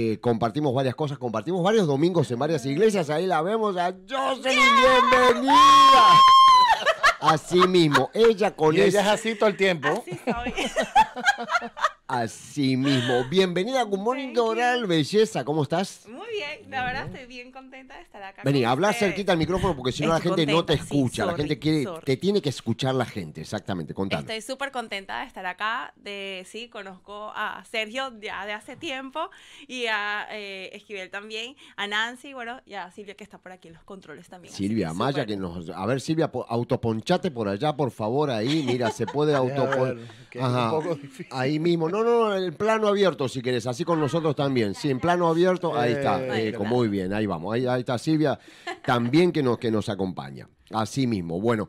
Eh, compartimos varias cosas, compartimos varios domingos en varias iglesias. Ahí la vemos a Jocelyn, bienvenida. Así mismo, ella con y ella es así todo el tiempo. Así mismo. Bienvenida a Good Morning belleza. ¿Cómo estás? Muy bien, la verdad estoy bien contenta de estar acá. Vení, habla cerquita al micrófono porque si no la gente no te escucha. la gente quiere, te tiene que escuchar la gente, exactamente. Contame. Estoy súper contenta de estar acá. De, sí, conozco a Sergio ya de hace tiempo y a eh, Esquivel también, a Nancy, bueno, y a Silvia que está por aquí en los controles también. Silvia Maya, que nos. A ver, Silvia, autoponchate por allá, por favor, ahí. Mira, se puede autopon. Ahí mismo, ¿no? No, no, en plano abierto, si querés, así con nosotros también. Sí, en plano abierto, ahí está. Eh, eh, muy bien, ahí vamos. Ahí, está Silvia también que nos, que nos acompaña. Así mismo. Bueno,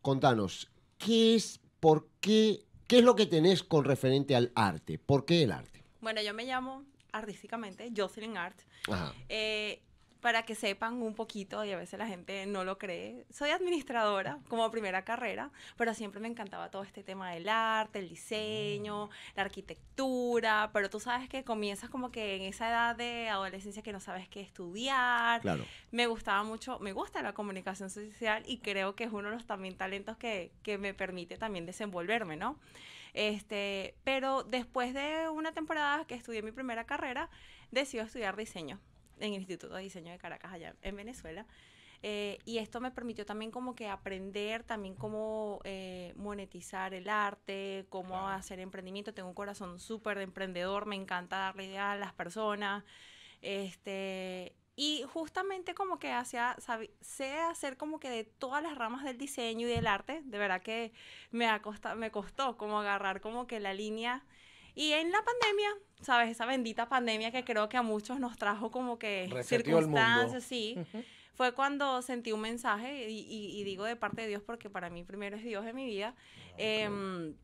contanos, ¿qué es, por qué, qué es lo que tenés con referente al arte? ¿Por qué el arte? Bueno, yo me llamo artísticamente Jocelyn Art para que sepan un poquito y a veces la gente no lo cree. Soy administradora como primera carrera, pero siempre me encantaba todo este tema del arte, el diseño, mm. la arquitectura, pero tú sabes que comienzas como que en esa edad de adolescencia que no sabes qué estudiar. Claro. Me gustaba mucho, me gusta la comunicación social y creo que es uno de los también talentos que, me permite también desenvolverme, ¿no? Este, pero después de una temporada que estudié mi primera carrera, decido estudiar diseño en el Instituto de Diseño de Caracas, allá en Venezuela. Eh, y esto me permitió también como que aprender también cómo eh, monetizar el arte, cómo hacer emprendimiento. Tengo un corazón súper de emprendedor, me encanta darle idea a las personas. Este, y justamente como que hacia, sé hacer como que de todas las ramas del diseño y del arte, de verdad que me, acosta, me costó como agarrar como que la línea y en la pandemia, ¿sabes? Esa bendita pandemia que creo que a muchos nos trajo como que circunstancias, sí. Fue cuando sentí un mensaje, y, digo de parte de Dios porque para mí primero es Dios en mi vida, ah, em,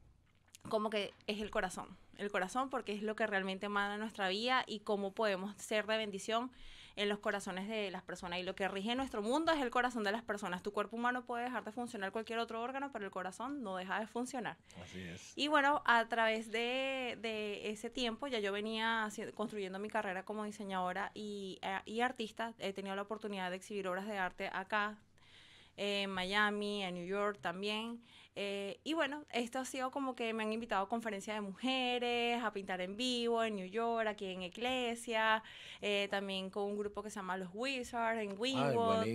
como que es el corazón. El corazón porque es lo que realmente manda nuestra vida y cómo podemos ser de bendición en los corazones de las personas. Y lo que rige nuestro mundo es el corazón de las personas. Tu cuerpo humano puede dejar de funcionar cualquier otro órgano, pero el corazón no deja de funcionar. Así es. Y bueno, a través de, de ese tiempo ya yo venía construyendo mi carrera como diseñadora y, eh, y artista. He tenido la oportunidad de exhibir obras de arte acá, en Miami, en New York también. Eh, y bueno, esto ha sido como que me han invitado a conferencias de mujeres, a pintar en vivo en New York, aquí en Iglesia, eh, también con un grupo que se llama Los Wizards en Wingwood.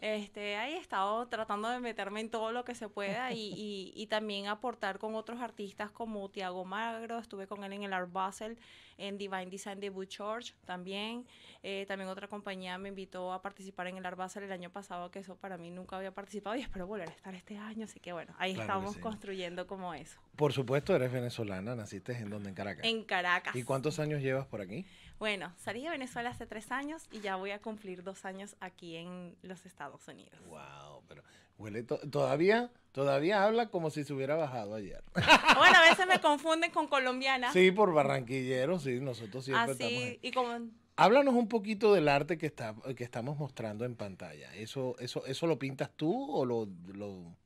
Este, ahí he estado tratando de meterme en todo lo que se pueda y, y, y también aportar con otros artistas como Tiago Magro, estuve con él en el Art Basel en Divine Design de Boot Church también. Eh, también otra compañía me invitó a participar en el Art el año pasado, que eso para mí nunca había participado y espero volver a estar este año. Así que bueno, ahí estamos construyendo como eso. Por supuesto, eres venezolana, naciste en donde, en Caracas. En Caracas. ¿Y cuántos años llevas por aquí? Bueno, salí de Venezuela hace tres años y ya voy a cumplir dos años aquí en los Estados Unidos. Wow, pero Huele todavía, todavía habla como si se hubiera bajado ayer. Bueno, a veces me confunden con colombiana. Sí, por barranquilleros, sí, nosotros siempre Así, Y como... Háblanos un poquito del arte que, está, que estamos mostrando en pantalla. ¿Eso, eso, eso lo pintas tú o lo, lo...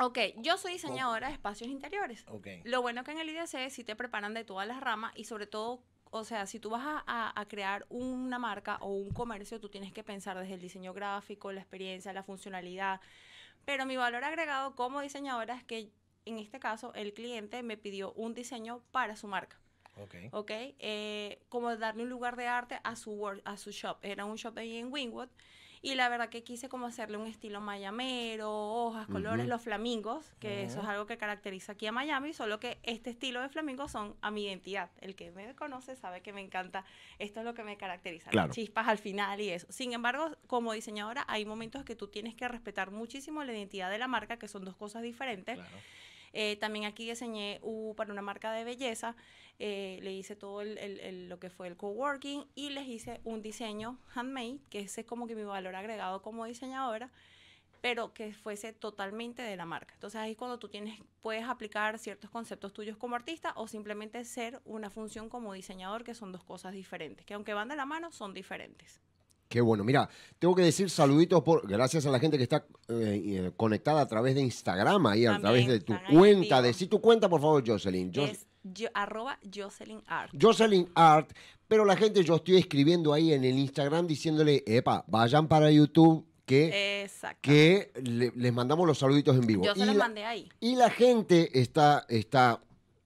Ok, yo soy diseñadora de espacios interiores. Okay. Lo bueno que en el IDC si te preparan de todas las ramas y sobre todo, o sea, si tú vas a, crear una marca o un comercio, tú tienes que pensar desde el diseño gráfico, la experiencia, la funcionalidad, pero mi valor agregado como diseñadora es que en este caso el cliente me pidió un diseño para su marca. Ok. Ok. Eh, como darle un lugar de arte a su, a su shop. Era un shop ahí en Wingwood y la verdad que quise como hacerle un estilo mayamero, hojas, colores, los flamingos, que eso es oh. algo que caracteriza aquí a Miami, solo que este estilo de flamingos son a mi identidad. El que me conoce sabe que me encanta, esto es lo que me caracteriza, las chispas al final y eso. Sin embargo, como diseñadora hay momentos que tú tienes que respetar muchísimo la identidad de la marca, que son dos cosas diferentes. Eh, también aquí diseñé para una marca de belleza, eh, le hice todo lo que fue el coworking y les hice un diseño handmade, que ese es como que mi valor agregado como diseñadora pero que fuese totalmente de la marca. Entonces ahí es cuando tú tienes, puedes aplicar ciertos conceptos tuyos como artista o simplemente ser una función como diseñador, que son dos cosas diferentes, que aunque van de la mano, son diferentes. Qué bueno. Mira, tengo que decir saluditos por gracias a la gente que está eh, eh, conectada a través de Instagram ahí, a través de tu cuenta. Decí tu cuenta, por favor, Jocelyn. es arroba Jocelyn Art. Jocelyn Art. Pero la gente, yo estoy escribiendo ahí en el Instagram diciéndole, epa, vayan para YouTube que, que les mandamos los saluditos en vivo. Yo se los mandé ahí. Y la gente está, está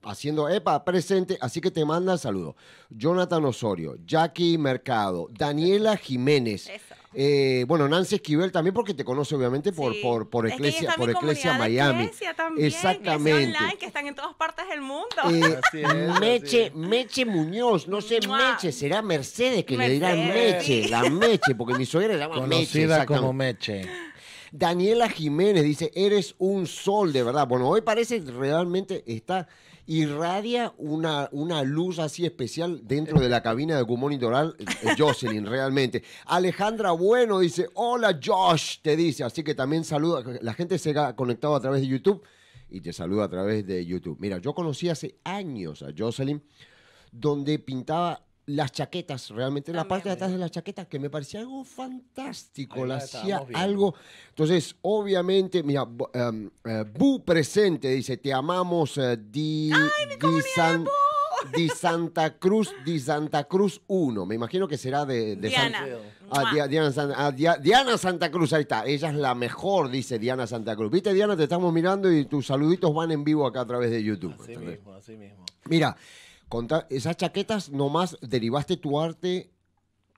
haciendo EPA presente, así que te manda saludos. Jonathan Osorio, Jackie Mercado, Daniela Jiménez. Eh, bueno, Nancy Esquivel también porque te conoce obviamente por Eclesia por por Iglesia, por Miami. también, Exactamente. que están en todas partes del mundo. Eh, Meche, Meche Muñoz, no sé Meche, será Mercedes que le dirá Meche, la Meche, porque mi suegra la llama Conocida como Meche. Daniela Jiménez dice, "Eres un sol de verdad." Bueno, hoy parece realmente está irradia una, una luz así especial dentro de la cabina de Gumón y eh, eh, Jocelyn, realmente. Alejandra Bueno dice, hola Josh, te dice, así que también saluda, la gente se ha conectado a través de YouTube y te saluda a través de YouTube. Mira, yo conocí hace años a Jocelyn, donde pintaba las chaquetas, realmente la parte de atrás ¿eh? de las chaquetas, que me parecía algo fantástico, la hacía algo. Entonces, obviamente, mira, Bu em, eh, presente dice, te amamos, eh, di, di, di, Santa Cruz, di Santa Cruz 1, me imagino que será de, de Diana. Ah, ah, Diana, Santa Cruz, ahí está, ella es la mejor, dice Diana Santa Cruz. Viste, Diana, te estamos mirando y tus saluditos van en vivo acá a través de YouTube. Así mismo, así mismo. Mira esas chaquetas nomás derivaste tu arte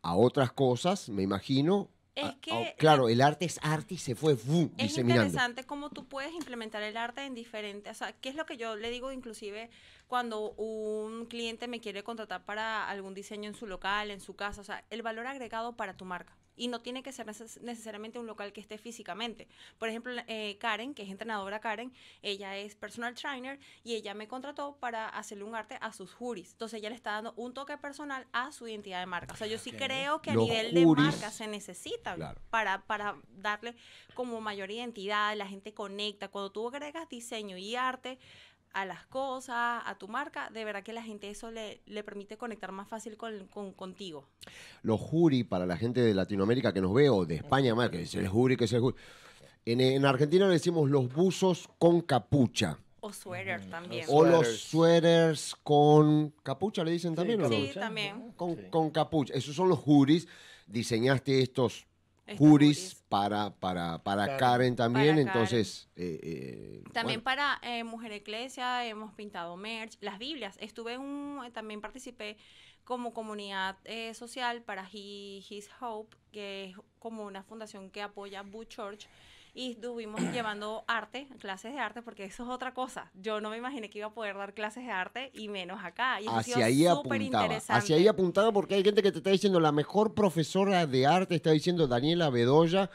a otras cosas, me imagino. Es ah, que, ah, claro, el arte es arte y se fue Es interesante cómo tú puedes implementar el arte en diferentes, o sea, qué es lo que yo le digo inclusive cuando un cliente me quiere contratar para algún diseño en su local, en su casa, o sea, el valor agregado para tu marca y no tiene que ser necesariamente un local que esté físicamente. Por ejemplo, eh, Karen, que es entrenadora Karen, ella es personal trainer y ella me contrató para hacerle un arte a sus juris. Entonces ella le está dando un toque personal a su identidad de marca. O sea, yo sí creo que a nivel de marca se necesita para, para darle como mayor identidad, la gente conecta. Cuando tú agregas diseño y arte, a las cosas, a tu marca, de verdad que la gente eso le, le permite conectar más fácil con, contigo. Los jury, para la gente de Latinoamérica que nos ve, o de España más, que es el jury, que es el En, Argentina le decimos los buzos con capucha. O suéter mm, también. O los suéteres con capucha, le dicen también, sí, Sí, también. Con, con capucha. Esos son los juris. Diseñaste estos Juris para, para, para Karen también, entonces... Eh, eh, también para eh, Mujer Iglesia hemos pintado merch, las Biblias. Estuve un, también participé como comunidad social para His Hope, que es como una fundación que apoya Boot Church y estuvimos llevando arte, clases de arte, porque eso es otra cosa. Yo no me imaginé que iba a poder dar clases de arte y menos acá. hacia ahí apuntaba, hacia ahí apuntaba porque hay gente que te está diciendo la mejor profesora de arte, está diciendo Daniela Bedoya,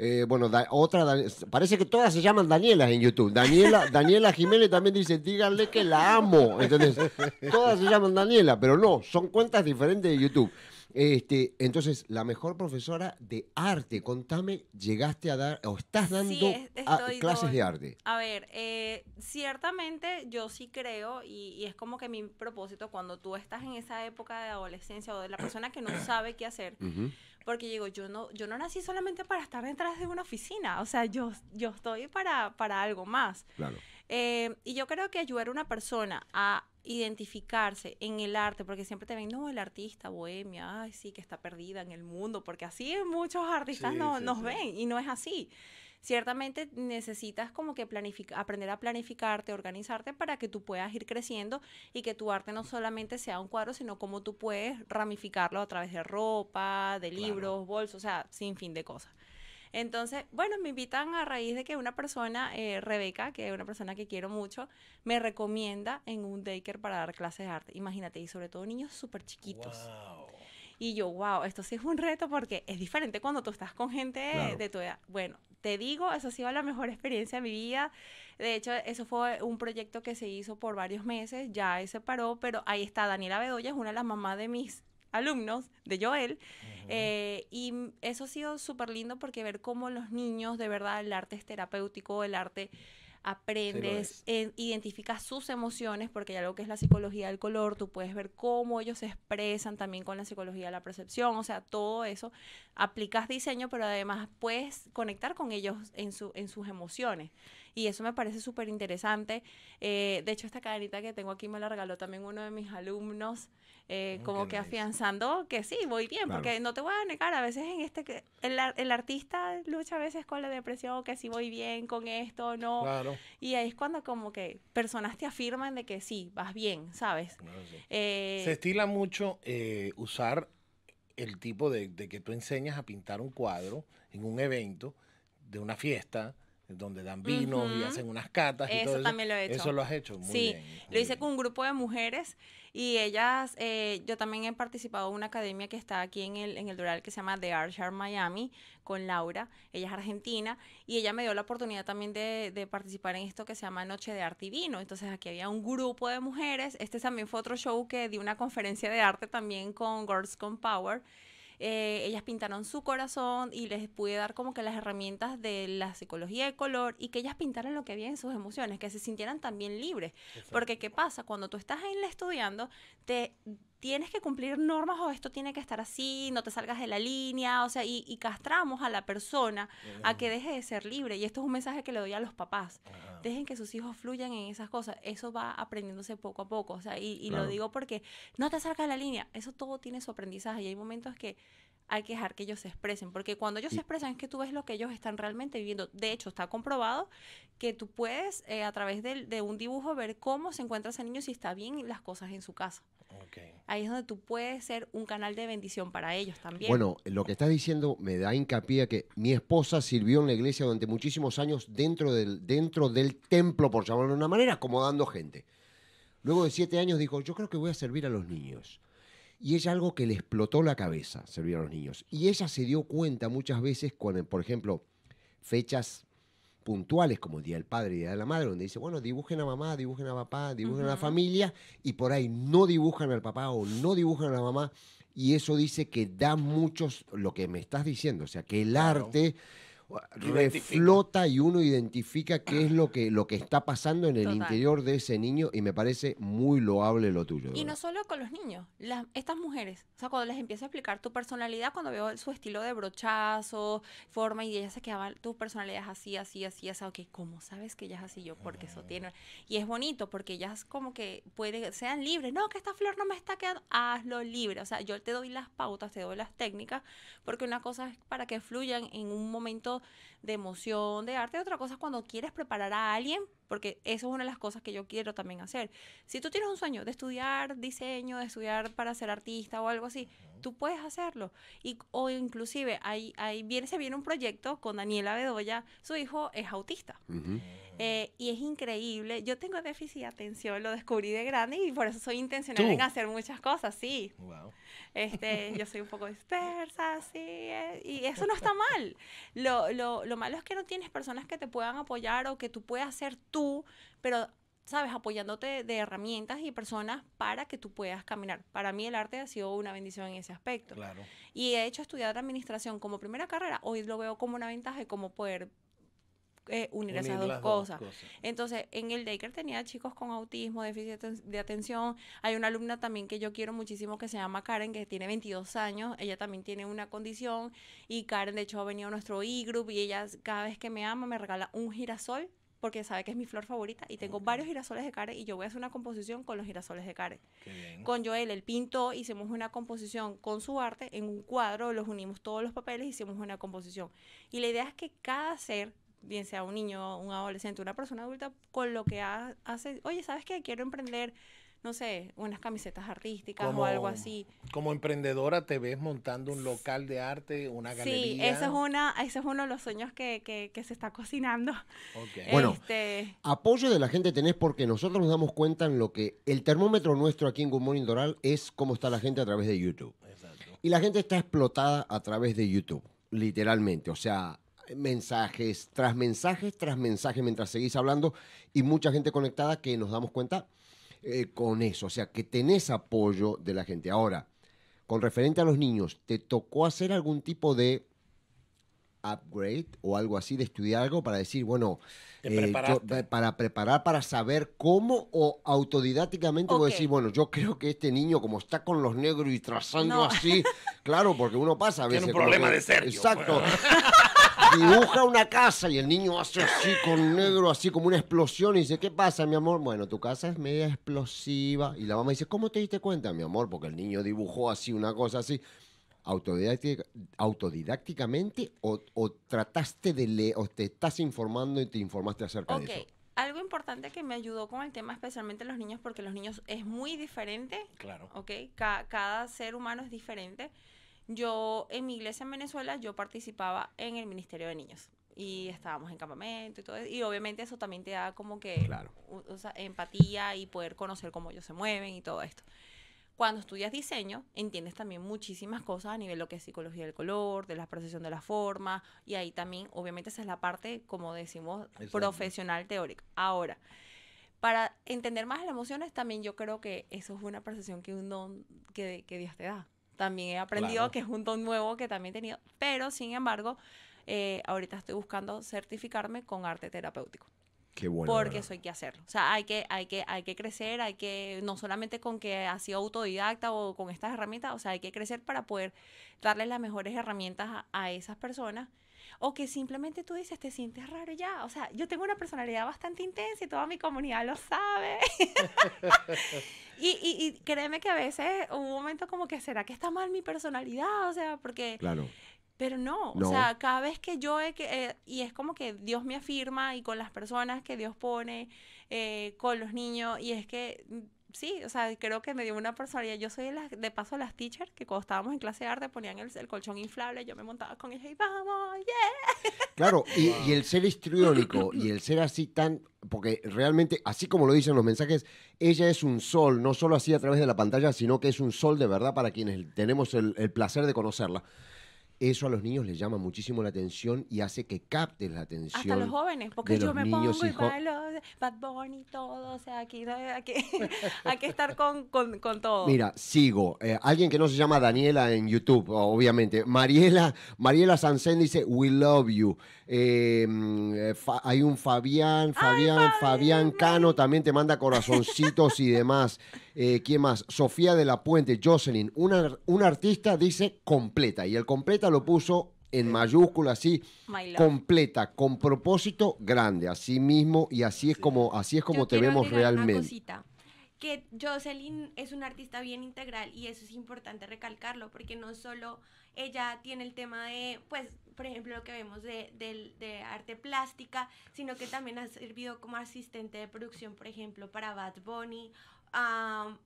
eh, bueno, otra, parece que todas se llaman Daniela en YouTube. Daniela, Daniela Jiménez también dice, díganle que la amo. Todas se llaman Daniela, pero no, son cuentas diferentes de YouTube. Este, entonces, la mejor profesora de arte, contame, llegaste a dar o estás dando clases de arte. A ver, eh, ciertamente yo sí creo y, es como que mi propósito cuando tú estás en esa época de adolescencia o de la persona que no sabe qué hacer porque digo, yo no, yo no nací solamente para estar detrás de una oficina, o sea, yo, yo estoy para, para algo más. Claro. Eh, y yo creo que ayudar a una persona a identificarse en el arte, porque siempre te ven, no, el artista bohemia, ay, sí, que está perdida en el mundo, porque así muchos artistas no, nos ven y no es así ciertamente necesitas como que aprender a planificarte, organizarte para que tú puedas ir creciendo y que tu arte no solamente sea un cuadro, sino como tú puedes ramificarlo a través de ropa, de libros, bolsos, o sea, sin fin de cosas. Entonces, bueno, me invitan a raíz de que una persona, eh, Rebeca, que es una persona que quiero mucho, me recomienda en un daycare para dar clases de arte. Imagínate, y sobre todo niños súper chiquitos. Y yo, wow, esto sí es un reto porque es diferente cuando tú estás con gente de tu edad. Bueno, te digo, eso ha sido la mejor experiencia de mi vida. De hecho, eso fue un proyecto que se hizo por varios meses, ya se paró, pero ahí está Daniela Bedoya, es una de las mamás de mis alumnos de Joel. Eh, y eso ha sido súper lindo porque ver cómo los niños, de verdad, el arte es terapéutico, el arte aprendes, identificas sus emociones, porque ya lo que es la psicología del color, tú puedes ver cómo ellos se expresan también con la psicología de la percepción, o sea, todo eso, aplicas diseño, pero además puedes conectar con ellos en, su, en sus emociones. Y eso me parece súper interesante. Eh, de hecho, esta cadenita que tengo aquí me la regaló también uno de mis alumnos, eh, mm, como que afianzando que sí, voy bien, porque no te voy a negar, a veces en este, el, el artista lucha a veces con la depresión, que sí voy bien con esto, no. Y ahí es cuando como que personas te afirman de que sí, vas bien, ¿sabes? Ah, eh, Se estila mucho usar el tipo de, de que tú enseñas a pintar un cuadro en un evento de una fiesta, donde dan vinos y hacen unas catas. Eso, y todo eso también lo he hecho. Eso lo has hecho. Muy sí, bien, lo hice con un grupo de mujeres y ellas, eh, yo también he participado en una academia que está aquí en el, en el Doral que se llama The Art Share Miami con Laura, ella es argentina y ella me dio la oportunidad también de, de, participar en esto que se llama Noche de Arte y Vino. Entonces aquí había un grupo de mujeres, este también fue otro show que di una conferencia de arte también con Girls Con Power eh, ellas pintaron su corazón y les pude dar como que las herramientas de la psicología de color y que ellas pintaran lo que había en sus emociones, que se sintieran también libres. Porque ¿qué pasa? Cuando tú estás ahí la estudiando, te tienes que cumplir normas o esto tiene que estar así, no te salgas de la línea, o sea, y, castramos a la persona a que deje de ser libre. Y esto es un mensaje que le doy a los papás. Ah, ah. Dejen que sus hijos fluyan en esas cosas. Eso va aprendiéndose poco a poco, o sea, y, lo digo porque no te salgas de la línea. Eso todo tiene su aprendizaje y hay momentos que hay que dejar que ellos se expresen, porque cuando ellos se expresan es que tú ves lo que ellos están realmente viviendo. De hecho, está comprobado que tú puedes eh, a través de, un dibujo ver cómo se encuentra ese niño, si está bien las cosas en su casa. Ahí es donde tú puedes ser un canal de bendición para ellos también. Bueno, lo que estás diciendo me da hincapié que mi esposa sirvió en la iglesia durante muchísimos años dentro del, dentro del templo, por llamarlo de una manera, acomodando gente. Luego de siete años dijo, yo creo que voy a servir a los niños. Y es algo que le explotó la cabeza, servir a los niños. Y ella se dio cuenta muchas veces con, por ejemplo, fechas puntuales como el Día del Padre y Día de la Madre, donde dice, bueno, dibujen a mamá, dibujen a papá, dibujen a la familia, y por ahí no dibujan al papá o no dibujan a la mamá, y eso dice que da muchos, lo que me estás diciendo, o sea, que el arte reflota y uno identifica qué es lo que, lo que está pasando en el interior de ese niño y me parece muy loable lo tuyo. Y no solo con los niños, estas mujeres, o sea, cuando les empiezo a explicar tu personalidad, cuando veo su estilo de brochazo, forma y ellas se quedaban, tu personalidad es así, así, así, así, que ¿cómo sabes que ellas así yo? Porque eso ah. tiene... Y es bonito porque ellas como que pueden, sean libres, no, que esta flor no me está quedando, hazlo libre, o sea, yo te doy las pautas, te doy las técnicas, porque una cosa es para que fluyan en un momento well de emoción, de arte. Otra cosa cuando quieres preparar a alguien, porque eso es una de las cosas que yo quiero también hacer. Si tú tienes un sueño de estudiar diseño, de estudiar para ser artista o algo así, tú puedes hacerlo. Y, o inclusive, ahí, viene, se viene un proyecto con Daniela Bedoya, su hijo es autista. Eh, y es increíble. Yo tengo déficit de atención, lo descubrí de grande y por eso soy intencional en hacer muchas cosas, sí. Este, yo soy un poco dispersa, sí. Eh, y eso no está mal. Lo, lo, lo malo es que no tienes personas que te puedan apoyar o que tú puedas ser tú, pero, sabes, apoyándote de herramientas y personas para que tú puedas caminar. Para mí el arte ha sido una bendición en ese aspecto. Claro. Y he hecho estudiar administración como primera carrera, hoy lo veo como una ventaja y como poder eh, unir, esas dos, cosas. Entonces, en el Daker tenía chicos con autismo, déficit de atención. Hay una alumna también que yo quiero muchísimo que se llama Karen, que tiene 22 años. Ella también tiene una condición y Karen, de hecho, ha venido a nuestro e-group y ella cada vez que me ama me regala un girasol porque sabe que es mi flor favorita y tengo varios girasoles de Karen y yo voy a hacer una composición con los girasoles de Karen. Con Joel, el pintó, hicimos una composición con su arte en un cuadro, los unimos todos los papeles, hicimos una composición. Y la idea es que cada ser bien sea un niño, un adolescente, una persona adulta, con lo que hace, oye, ¿sabes qué? Quiero emprender, no sé, unas camisetas artísticas o algo así. Como emprendedora te ves montando un local de arte, una galería. Sí, ese es, una, ese es uno de los sueños que, que, se está cocinando. Bueno, este, apoyo de la gente tenés porque nosotros nos damos cuenta en lo que el termómetro nuestro aquí en Good Morning Doral es cómo está la gente a través de YouTube. Exacto. Y la gente está explotada a través de YouTube, literalmente. O sea, mensajes tras mensajes tras mensajes mientras seguís hablando y mucha gente conectada que nos damos cuenta eh, con eso. O sea, que tenés apoyo de la gente. Ahora, con referente a los niños, ¿te tocó hacer algún tipo de upgrade o algo así, de estudiar algo para decir, bueno, eh, para preparar, para saber cómo o autodidácticamente decir, bueno, yo creo que este niño como está con los negros y trazando así, claro, porque uno pasa a veces. Tiene un problema de ser Exacto. dibuja una casa y el niño hace así con negro, así como una explosión y dice, ¿qué pasa, mi amor? Bueno, tu casa es media explosiva. Y la mamá dice, ¿cómo te diste cuenta, mi amor? Porque el niño dibujó así una cosa así. autodidácticamente o, o, trataste de leer o te estás informando y te informaste acerca de eso? Algo importante que me ayudó con el tema, especialmente los niños, porque los niños es muy diferente. Claro. Ok, cada ser humano es diferente yo en mi iglesia en Venezuela yo participaba en el Ministerio de Niños y estábamos en campamento y todo y obviamente eso también te da como que sea, empatía y poder conocer cómo ellos se mueven y todo esto. Cuando estudias diseño, entiendes también muchísimas cosas a nivel de lo que es psicología del color, de la percepción de la forma, y ahí también, obviamente, esa es la parte, como decimos, profesional teórica. Ahora, para entender más las emociones, también yo creo que eso es una percepción que, un que, que Dios te da. También he aprendido que es un don nuevo que también he tenido, pero sin embargo, eh, ahorita estoy buscando certificarme con arte terapéutico. Qué bueno. Porque eso hay que hacerlo. O sea, hay que, hay, que, hay que crecer, hay que, no solamente con que ha sido autodidacta o con estas herramientas, o sea, hay que crecer para poder darles las mejores herramientas a esas personas o que simplemente tú dices, te sientes raro ya. O sea, yo tengo una personalidad bastante intensa y toda mi comunidad lo sabe. y, créeme que a veces hubo un momento como que, ¿será que está mal mi personalidad? O sea, porque... Claro. Pero no, o sea, cada vez que yo, he, eh, y es como que Dios me afirma y con las personas que Dios pone, eh, con los niños, y es que sí, o sea, creo que me dio una personalidad. Yo soy de, de paso las teachers que cuando estábamos en clase de arte ponían el, colchón inflable, yo me montaba con ella y vamos, yeah. Claro, y, el ser histriónico y el ser así tan, porque realmente, así como lo dicen los mensajes, ella es un sol, no solo así a través de la pantalla, sino que es un sol de verdad para quienes tenemos el placer de conocerla eso a los niños les llama muchísimo la atención y hace que capten la atención. Hasta los jóvenes, porque yo me pongo y bailo Bad Bunny y todo, o sea, aquí hay que, estar con, todo. Mira, sigo. Eh, alguien que no se llama Daniela en YouTube, obviamente. Mariela, Mariela Sansen dice, we love you. Em, eh, hay un Fabián, Fabián, Fabián Cano también te manda corazoncitos y demás. Eh, ¿Quién más? Sofía de la Puente, Jocelyn, una, un artista dice completa y el completa lo puso en mayúscula, así, completa, con propósito grande, así mismo, y así es como, así es como te vemos realmente. que Jocelyn es una artista bien integral y eso es importante recalcarlo, porque no solo ella tiene el tema de, pues, por ejemplo, lo que vemos de, de arte plástica, sino que también ha servido como asistente de producción, por ejemplo, para Bad Bunny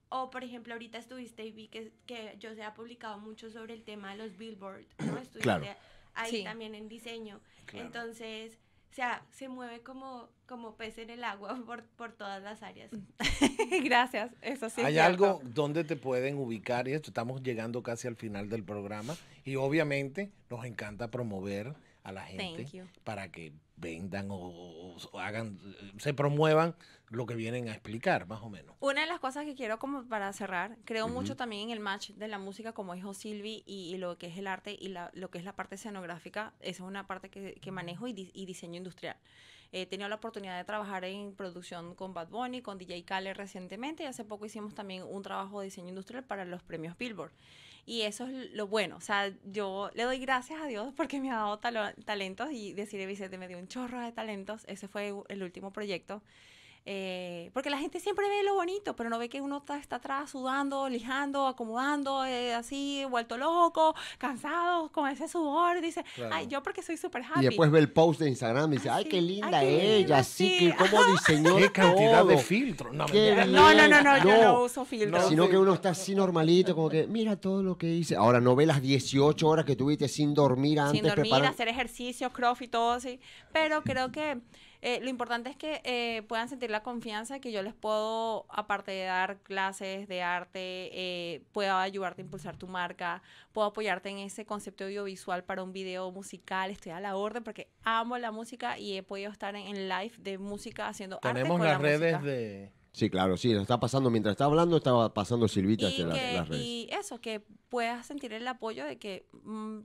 o por ejemplo, ahorita estuviste y vi que, que yo se ha publicado mucho sobre el tema de los billboards, ¿no? Estuviste ahí también en diseño. Entonces, o sea, se mueve como, como pez en el agua por, todas las áreas. Gracias, eso sí. ¿Hay algo donde te pueden ubicar? Y esto estamos llegando casi al final del programa y obviamente nos encanta promover a la gente para que vendan o, hagan, se promuevan lo que vienen a explicar, más o menos. Una de las cosas que quiero como para cerrar, creo mucho también en el match de la música, como dijo Silvi, y, lo que es el arte y la, lo que es la parte escenográfica, esa es una parte que, que manejo y, y diseño industrial. He tenido la oportunidad de trabajar en producción con Bad Bunny, con DJ Khaled recientemente y hace poco hicimos también un trabajo de diseño industrial para los premios Billboard. Y eso es lo bueno. O sea, yo le doy gracias a Dios porque me ha dado talentos y decirle, Vicente, me dio un chorro de talentos. Ese fue el último proyecto eh, porque la gente siempre ve lo bonito, pero no ve que uno está, está atrás sudando, lijando, acomodando, eh, así, vuelto loco, cansado, con ese sudor. Dice, ay, yo porque soy súper happy. Y después ve el post de Instagram y dice, ay, qué linda ella, así que cómo diseñó Qué cantidad de filtro No, no, no, no, yo no uso filtros. sino que uno está así normalito, como que, mira todo lo que hice. Ahora no ve las 18 horas que tuviste sin dormir antes. Sin dormir, hacer ejercicio, cross y todo así. Pero creo que... Eh, lo importante es que eh, puedan sentir la confianza que yo les puedo, aparte de dar clases de arte, eh, puedo ayudarte a impulsar tu marca, puedo apoyarte en ese concepto audiovisual para un video musical, estoy a la orden porque amo la música y he podido estar en, live de música haciendo Tenemos Tenemos las redes de... Sí, claro, sí, lo está pasando mientras estaba hablando, estaba pasando Silvita y las redes. Y eso, que puedas sentir el apoyo de que mm,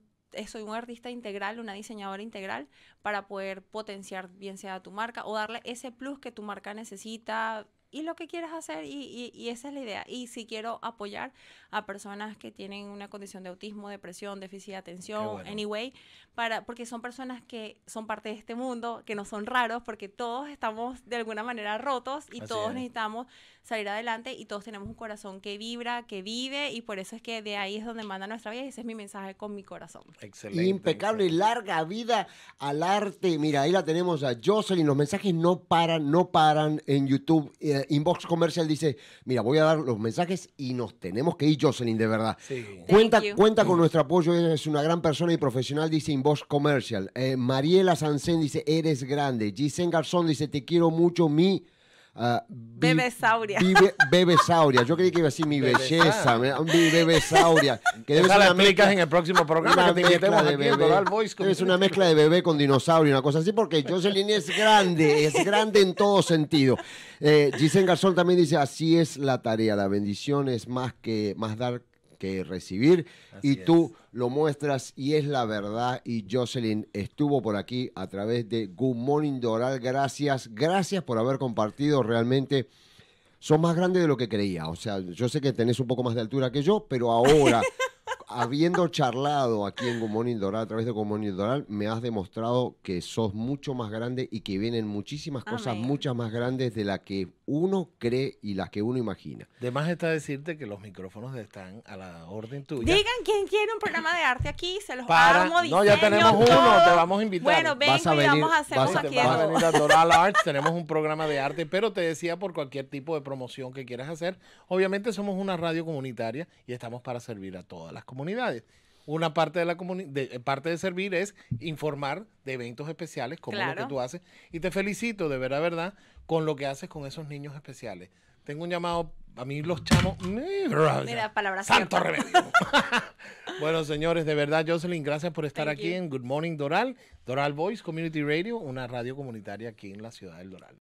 soy un artista integral, una diseñadora integral, para poder potenciar bien sea tu marca o darle ese plus que tu marca necesita, y lo que quieras hacer y, y, esa es la idea. Y si quiero apoyar a personas que tienen una condición de autismo, depresión, déficit de atención, anyway, para, porque son personas que son parte de este mundo, que no son raros, porque todos estamos de alguna manera rotos y todos necesitamos salir adelante y todos tenemos un corazón que vibra, que vive y por eso es que de ahí es donde manda nuestra vida y ese es mi mensaje con mi corazón. Excelente. Impecable y larga vida al arte. Mira, ahí la tenemos a Jocelyn. Los mensajes no paran, no paran en YouTube. Eh, inbox comercial dice, mira, voy a dar los mensajes y nos tenemos que ir, Jocelyn, de verdad. Cuenta, cuenta con mm. nuestro apoyo, eres una gran persona y profesional, dice inbox comercial. Eh, Mariela Sansen dice, eres grande. Gisen Garzón dice, te quiero mucho, mi... Uh, sauria. bebesauria. sauria. Yo creí que iba a decir mi belleza. mi bebesauria. Que debe ser una en el próximo programa que de bebé. una mezcla de bebé con dinosaurio, una cosa así, porque Jocelyn es grande, es grande en todo sentido. Eh, Giselle Garzón también dice, así es la tarea. La bendición es más que más dar que recibir. y tú lo muestras y es la verdad. Y Jocelyn estuvo por aquí a través de Good Morning Doral. Gracias, gracias por haber compartido realmente. Son más grandes de lo que creía. O sea, yo sé que tenés un poco más de altura que yo, pero ahora habiendo charlado aquí en Good Doral, a través de Good Doral, me has demostrado que sos mucho más grande y que vienen muchísimas cosas, muchas más grandes de las que uno cree y las que uno imagina. Además está decirte que los micrófonos están a la orden tuya. Digan quién quiere un programa de arte aquí, se los Para, armo, No, ya tenemos uno, te vamos a invitar. Bueno, ven vamos a hacer vas, aquí. a a tenemos un programa de arte, pero te decía por cualquier tipo de promoción que quieras hacer, obviamente somos una radio comunitaria y estamos para servir a todas las comunidades comunidades. Una parte de la de, eh, parte de servir es informar de eventos especiales, como lo que tú haces. Y te felicito, de verdad, verdad, con lo que haces con esos niños especiales. Tengo un llamado, a mí los chamos. Mira, palabra Santo remedio. bueno, señores, de verdad, Jocelyn, gracias por estar aquí en Good Morning Doral, Doral Voice Community Radio, una radio comunitaria aquí en la ciudad del Doral.